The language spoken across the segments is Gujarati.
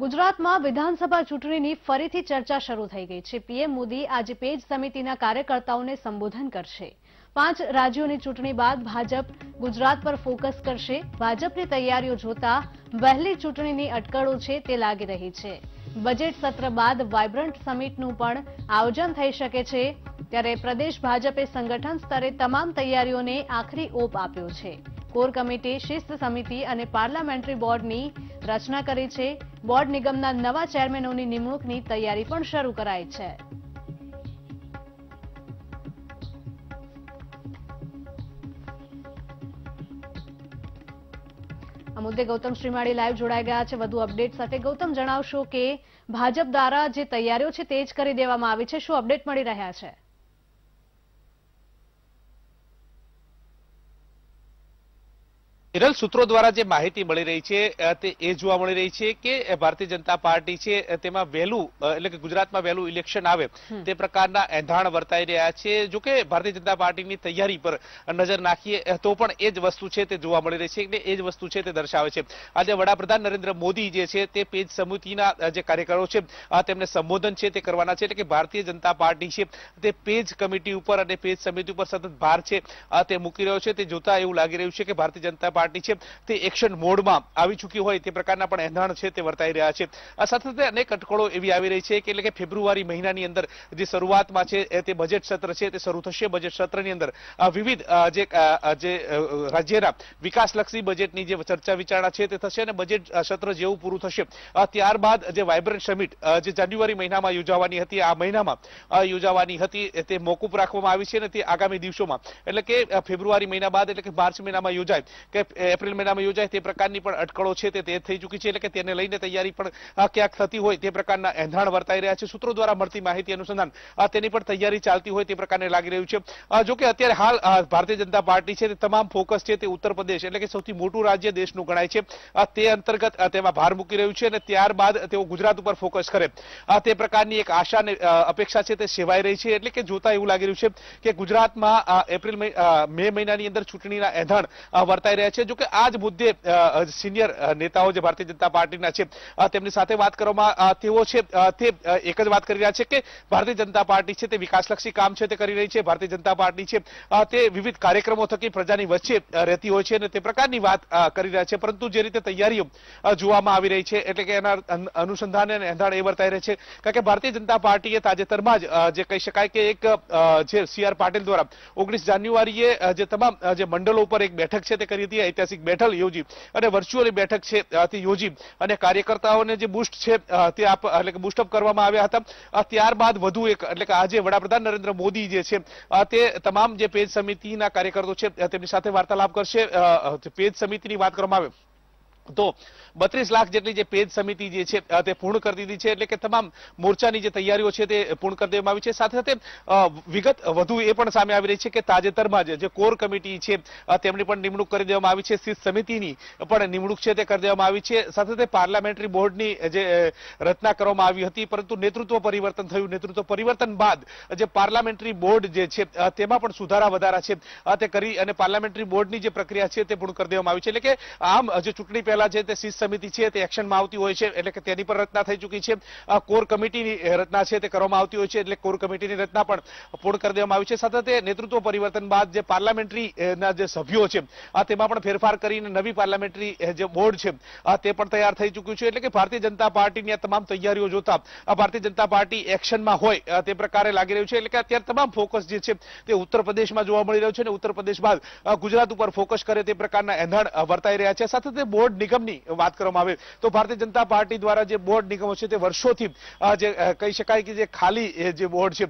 ગુજરાતમાં વિધાનસભા ચૂંટણીની ફરીથી ચર્ચા શરૂ થઈ ગઈ છે પીએમ મોદી આજે પેજ સમિતિના કાર્યકર્તાઓને સંબોધન કરશે પાંચ રાજ્યોની ચૂંટણી બાદ ભાજપ ગુજરાત પર ફોકસ કરશે ભાજપની તૈયારીઓ જોતા વહેલી ચૂંટણીની અટકળો છે તે લાગી રહી છે બજેટ સત્ર બાદ વાયબ્રન્ટ સમિટનું પણ આયોજન થઈ શકે છે ત્યારે પ્રદેશ ભાજપે સંગઠન સ્તરે તમામ તૈયારીઓને આખરી ઓપ આપ્યો છે કોર કમિટી શિસ્ત સમિતિ અને પાર્લામેન્ટરી બોર્ડની રચના કરી છે બોર્ડ નિગમના નવા ચેરમેનોની નિમણૂકની તૈયારી પણ શરૂ કરાઈ છે આ મુદ્દે ગૌતમ શ્રીમાળી લાઈવ જોડાઈ ગયા છે વધુ અપડેટ સાથે ગૌતમ જણાવશો કે ભાજપ દ્વારા જે તૈયારીઓ છે તે જ કરી દેવામાં આવી છે શું અપડેટ મળી રહ્યા છે હિરલ સૂત્રો દ્વારા જે માહિતી મળી રહી છે તે એ જોવા મળી રહી છે કે ભારતીય જનતા પાર્ટી છે તેમાં વહેલું એટલે કે ગુજરાતમાં વહેલું ઇલેક્શન આવે તે પ્રકારના એંધાણ વર્તાઈ રહ્યા છે જો કે ભારતીય જનતા પાર્ટીની તૈયારી પર નજર નાખીએ તો પણ એ જ વસ્તુ છે તે જોવા મળી રહી છે એટલે એ જ વસ્તુ છે તે દર્શાવે છે આજે વડાપ્રધાન નરેન્દ્ર મોદી જે છે તે પેજ સમિતિના જે કાર્યકરો છે તેમને સંબોધન છે તે કરવાના છે એટલે કે ભારતીય જનતા પાર્ટી છે તે પેજ કમિટી ઉપર અને પેજ સમિતિ ઉપર સતત ભાર છે તે મૂકી રહ્યો છે તે જોતા એવું લાગી રહ્યું છે કે ભારતીય જનતા પાર્ટી છે તે એક્શન મોડમાં આવી ચૂકી હોય તે પ્રકારના પણ એંધાણ છે તે વર્તાઈ રહ્યા છે આ સાથે અનેક અટકળો એવી આવી રહી છે કે એટલે કે ફેબ્રુઆરી મહિનાની અંદર જે શરૂઆતમાં છે તે બજેટ સત્ર છે તે શરૂ થશે બજેટ સત્રની અંદર વિવિધ જે જે રાજ્યના વિકાસલક્ષી બજેટની જે ચર્ચા વિચારણા છે તે થશે અને બજેટ સત્ર જેવું પૂરું થશે ત્યારબાદ જે વાયબ્રન્ટ સમિટ જે જાન્યુઆરી મહિનામાં યોજાવાની હતી આ મહિનામાં યોજાવાની હતી તે મોકૂફ રાખવામાં આવી છે અને તે આગામી દિવસોમાં એટલે કે ફેબ્રુઆરી મહિના બાદ એટલે કે માર્ચ મહિનામાં યોજાય કે એપ્રિલ મહિનામાં યોજાય તે પ્રકારની પણ અટકળો છે તે થઈ ચૂકી છે એટલે કે તેને લઈને તૈયારી પણ ક્યાંક થતી હોય તે પ્રકારના એંધાણ વર્તાઈ રહ્યા છે સૂત્રો દ્વારા મળતી માહિતી અનુસંધાન તેની પણ તૈયારી ચાલતી હોય તે પ્રકારને લાગી રહ્યું છે જોકે અત્યારે હાલ ભારતીય જનતા પાર્ટી છે તે તમામ ફોકસ છે તે ઉત્તર પ્રદેશ એટલે કે સૌથી મોટું રાજ્ય દેશનું ગણાય છે તે અંતર્ગત તેમાં ભાર મૂકી રહ્યું છે અને ત્યારબાદ તેઓ ગુજરાત ઉપર ફોકસ કરે તે પ્રકારની એક આશા અને અપેક્ષા છે તે સેવાઈ રહી છે એટલે કે જોતા એવું લાગી રહ્યું છે કે ગુજરાતમાં એપ્રિલ મે મહિનાની અંદર ચૂંટણીના એંધાણ વર્તાઈ રહ્યા છે છે જોકે આ જ મુદ્દે સિનિયર નેતાઓ જે ભારતીય જનતા પાર્ટીના છે તેમની સાથે વાત કરવામાં તેઓ છે તે એક જ વાત કરી રહ્યા છે કે ભારતીય જનતા પાર્ટી છે તે વિકાસલક્ષી કામ છે તે કરી રહી છે ભારતીય જનતા પાર્ટી છે તે વિવિધ કાર્યક્રમો થકી પ્રજાની વચ્ચે રહેતી હોય છે અને તે પ્રકારની વાત કરી રહ્યા છે પરંતુ જે રીતે તૈયારીઓ જોવામાં આવી રહી છે એટલે કે એના અનુસંધાને અને એંધાણ એ વર્તાઈ રહે છે કારણ કે ભારતીય જનતા પાર્ટીએ તાજેતરમાં જ જે કહી શકાય કે એક જે સી આર દ્વારા ઓગણીસ જાન્યુઆરીએ જે તમામ જે મંડળો ઉપર એક બેઠક છે તે કરી હતી ઐતિહાસિક બેઠક યોજી અને વર્ચ્યુઅલી બેઠક છે યોજી અને કાર્યકર્તાઓને જે બુસ્ટ છે તે આપ એટલે કે બુસ્ટઅપ કરવામાં આવ્યા હતા ત્યારબાદ વધુ એક એટલે કે આજે વડાપ્રધાન નરેન્દ્ર મોદી જે છે તે તમામ જે પેજ સમિતિના કાર્યકર્તો છે તેમની સાથે વાર્તાલાપ કરશે પેજ સમિતિની વાત કરવામાં આવે તો બત્રીસ લાખ જેટલી જે પેજ સમિતિ જે છે તે પૂર્ણ કરી દીધી છે એટલે કે તમામ મોરચાની જે તૈયારીઓ છે તે પૂર્ણ કરી દેવામાં આવી છે સાથે સાથે વિગત વધુ એ પણ સામે આવી રહી છે કે તાજેતરમાં જે કોર કમિટી છે તેમની પણ નિમણૂક કરી દેવામાં આવી છે શીત સમિતિની પણ નિમણૂક છે તે કરી દેવામાં આવી છે સાથે સાથે પાર્લામેન્ટરી બોર્ડની જે રચના કરવામાં આવી હતી પરંતુ નેતૃત્વ પરિવર્તન થયું નેતૃત્વ પરિવર્તન બાદ જે પાર્લામેન્ટરી બોર્ડ જે છે તેમાં પણ સુધારા વધારા છે તે કરી અને પાર્લામેન્ટરી બોર્ડની જે પ્રક્રિયા છે તે પૂર્ણ કરી દેવામાં આવી છે એટલે કે આમ જે ચૂંટણી પહેલા જે તે શીત સમિતિ છે તે એક્શનમાં આવતી હોય છે એટલે કે તેની પણ રચના થઈ ચૂકી છે કોર કમિટીની રચના છે તે કરવામાં આવતી હોય છે એટલે કોર કમિટીની રચના પણ પૂર્ણ કરી દેવામાં આવી છે સાથે નેતૃત્વ પરિવર્તન બાદ જે પાર્લામેન્ટરીના જે સભ્યો છે તેમાં પણ ફેરફાર કરીને નવી પાર્લામેન્ટરી જે બોર્ડ છે તે પણ તૈયાર થઈ ચૂક્યું છે એટલે કે ભારતીય જનતા પાર્ટીની આ તમામ તૈયારીઓ જોતા ભારતીય જનતા પાર્ટી એક્શનમાં હોય તે પ્રકારે લાગી રહ્યું છે એટલે કે અત્યારે તમામ ફોકસ જે છે તે ઉત્તર પ્રદેશમાં જોવા મળી રહ્યું છે અને ઉત્તર પ્રદેશ બાદ ગુજરાત ઉપર ફોકસ કરે તે પ્રકારના એંધાણ વર્તાઈ રહ્યા છે સાથે તે બોર્ડ નિગમની વાત કરવામાં આવે તો ભારતીય જનતા પાર્ટી દ્વારા જે બોર્ડ નિગમો છે તે વર્ષોથી જે કહી શકાય કે જે ખાલી જે બોર્ડ છે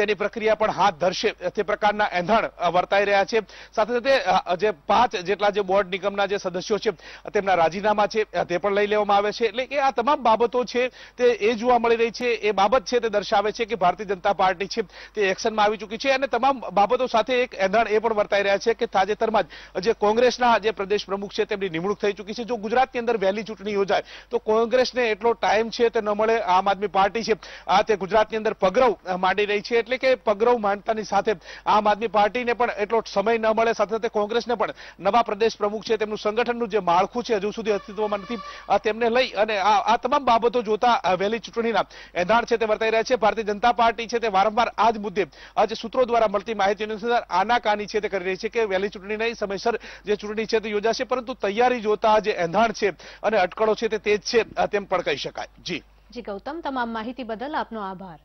તેની પ્રક્રિયા પણ હાથ ધરશે તે પ્રકારના એંધણ વર્તાઈ રહ્યા છે સાથે સાથે જે પાંચ જેટલા જે બોર્ડ નિગમના જે સદસ્યો છે તેમના રાજીનામા છે તે પણ લઈ લેવામાં આવે છે એટલે કે આ તમામ બાબતો છે તે એ જોવા મળી રહી છે એ બાબત છે તે દર્શાવે છે કે ભારતીય જનતા પાર્ટી છે તે એક્શનમાં આવી ચૂકી છે અને તમામ બાબતો સાથે એક એંધણ એ પણ વર્તાઈ રહ્યા છે કે તાજેતરમાં જે કોંગ્રેસના જે પ્રદેશ પ્રમુખ છે તેમની નિમણૂક થઈ ચૂકી છે જો ગુજરાતની અંદર વહેલી ચૂંટણી યોજાય તો કોંગ્રેસને એટલો ટાઈમ છે તે ન મળે આમ આદમી પાર્ટી છે આ તે ગુજરાતની અંદર પગરવ માંડી રહી છે એટલે કે પગરવ માનતાની સાથે આમ આદમી પાર્ટીને પણ એટલો સમય ન મળે સાથે સાથે કોંગ્રેસને પણ નવા પ્રદેશ પ્રમુખ છે તેમનું સંગઠનનું જે માળખું છે હજુ સુધી અસ્તિત્વમાં નથી તેમને લઈ અને આ તમામ બાબતો જોતા વહેલી ચૂંટણીના એંધાણ છે તે વર્તાઈ રહ્યા છે ભારતીય જનતા પાર્ટી છે તે વારંવાર આ જ મુદ્દે આજ સૂત્રો દ્વારા મળતી માહિતી અનુસાર આના કાની છે તે કરી રહી છે કે વહેલી ચૂંટણી નહીં સમયસર જે ચૂંટણી છે તે યોજાશે પરંતુ તૈયારી જોતા જે એંધાણ છે અને અટકળો છે તે તેજ છે તેમ પણ કહી શકાય જી જી ગૌતમ તમામ માહિતી બદલ આપનો આભાર